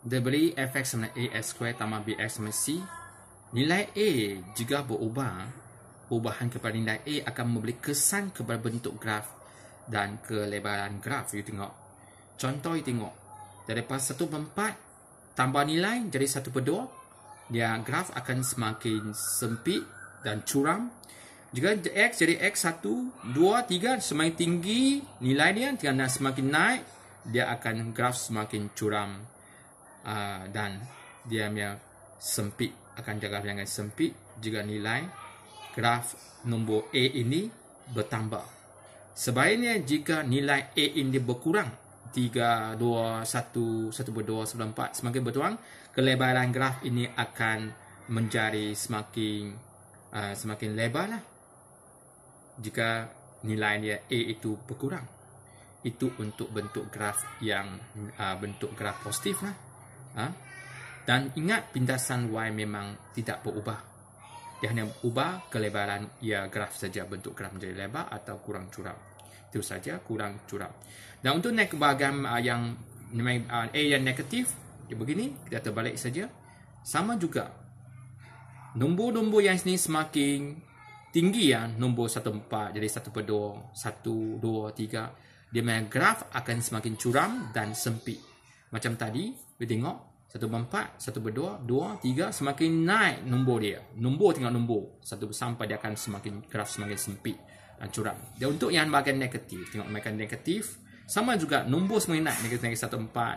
Dia beri fx sama dengan ax square tambah bx sama c. Nilai a juga berubah. Perubahan kepada nilai a akan memberi kesan kepada bentuk graf dan kelebaran graf. You tengok. Contoh you tengok. Daripada 1 per 4, tambah nilai jadi 1 per 2. Dia graf akan semakin sempit dan curam. Jika x jadi x 1, 2, 3 semakin tinggi nilai dia dan semakin naik dia akan graf semakin curam. Ah, dan dia diamnya sempit akan jaga jangan sempit juga nilai graf nombor A ini bertambah. Sebaliknya jika nilai A ini berkurang 3, 2, 1, 1, 2, 4 semakin berkurang kelebaran graf ini akan menjadi semakin uh, semakin lebar lah jika nilai dia A itu berkurang itu untuk bentuk graf yang uh, bentuk graf positif lah ha? dan ingat pintasan Y memang tidak berubah dia hanya ubah kelebaran ia ya, graf saja bentuk graf menjadi lebar atau kurang curam itu saja kurang curam dan untuk naik bahagian uh, yang uh, A yang negatif dia begini kita terbalik saja sama juga nombor-nombor yang sini semakin tinggi ya nombor 1 4 jadi 1 per 2 1 2 3 dia punya graf akan semakin curam dan sempit macam tadi dia tengok satu empat satu berdua, dua, tiga, semakin naik nombor dia. Nombor tengok nombor. Satu sampai dia akan semakin keras, semakin sempit dan uh, curam. Dan untuk yang bahagian negatif, tengok bahagian negatif, sama juga nombor semakin naik, negatif, negatif satu empat,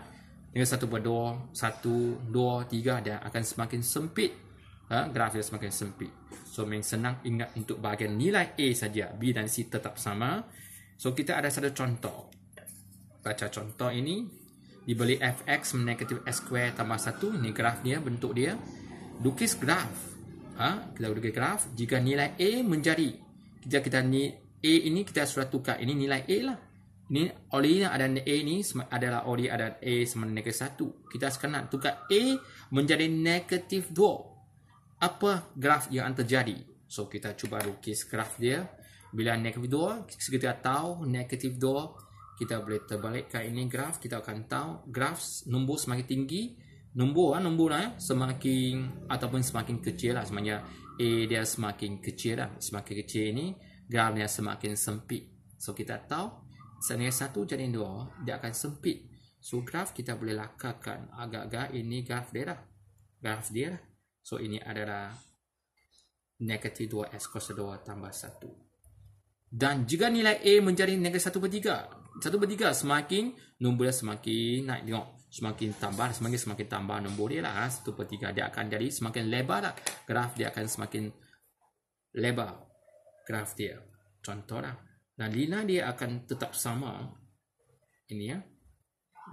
negatif satu berdua, satu, dua, tiga, dia akan semakin sempit. Ha? Graf dia semakin sempit. So, memang senang ingat untuk bahagian nilai A saja, B dan C tetap sama. So, kita ada satu contoh. Baca contoh Ini dibeli fx negatif s square tambah 1 ini graf dia bentuk dia lukis graf ha? kita lukis graf jika nilai A menjadi kita kita ni A ini kita sudah tukar ini nilai A lah ini oli yang ada A ni adalah oli ada A sama negatif 1 kita sekarang nak tukar A menjadi negatif 2 apa graf yang terjadi so kita cuba lukis graf dia bila negatif 2 kita tahu negatif 2 kita boleh terbalikkan ini graf kita akan tahu graf nombor semakin tinggi nombor lah nombor lah semakin ataupun semakin kecil lah sebenarnya A dia semakin kecil lah semakin kecil ini graf dia semakin sempit so kita tahu seandainya satu jadi dua dia akan sempit so graf kita boleh lakarkan agak-agak ini graf dia lah graf dia lah so ini adalah negatif 2x kuasa 2 tambah 1 dan jika nilai A menjadi negatif per per 1.3 semakin nombor dia semakin naik tengok. Semakin tambah, semakin semakin tambah nombor dia lah. per 1.3 dia akan jadi semakin lebar lah. Graf dia akan semakin lebar. Graf dia. Contoh lah. Dan lina dia akan tetap sama. Ini ya.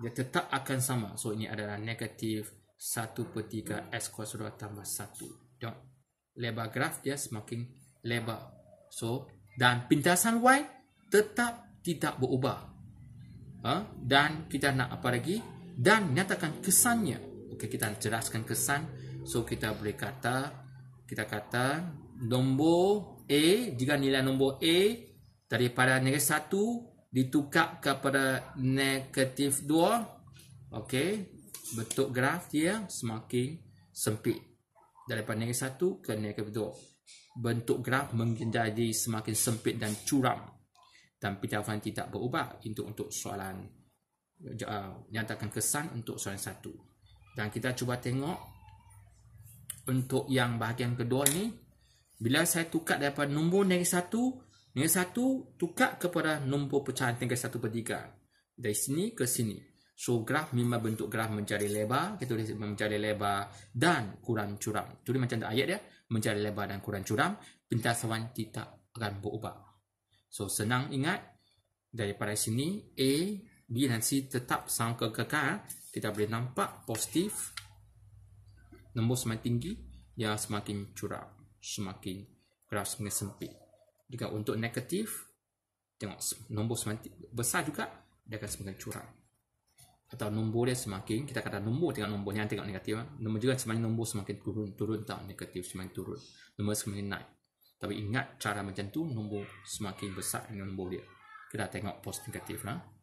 Dia tetap akan sama. So ini adalah negatif per 1.3 S kuasa 2 tambah 1. Tengok. Lebar graf dia semakin lebar. So, dan pintasan Y tetap tidak berubah. Ha? Dan kita nak apa lagi? Dan nyatakan kesannya. Okey, kita jelaskan kesan. So, kita boleh kata, kita kata nombor A, jika nilai nombor A daripada negatif 1 ditukar kepada negatif 2. Okey, bentuk graf dia semakin sempit. Daripada negatif 1 ke negatif 2 bentuk graf menjadi semakin sempit dan curam tapi jawapan tidak berubah itu untuk soalan uh, nyatakan kesan untuk soalan satu dan kita cuba tengok untuk yang bahagian kedua ini, bila saya tukar daripada nombor negatif satu negatif satu tukar kepada nombor pecahan tingkat satu per tiga dari sini ke sini So graf memang bentuk graf mencari lebar, kita boleh mencari lebar dan kurang curam. Jadi macam tu ayat dia, mencari lebar dan kurang curam, pentasawan tidak akan berubah. So senang ingat daripada sini A, B dan C tetap sama kekekal. Kita boleh nampak positif nombor semakin tinggi yang semakin curam, semakin graf semakin sempit. Jika untuk negatif, tengok nombor semakin besar juga, dia akan semakin curam atau nombor dia semakin kita kata nombor tengok nombor yang tengok negatif eh. nombor juga semakin nombor semakin turun turun tak negatif semakin turun nombor semakin naik tapi ingat cara macam tu nombor semakin besar dengan nombor dia kita tengok post negatif lah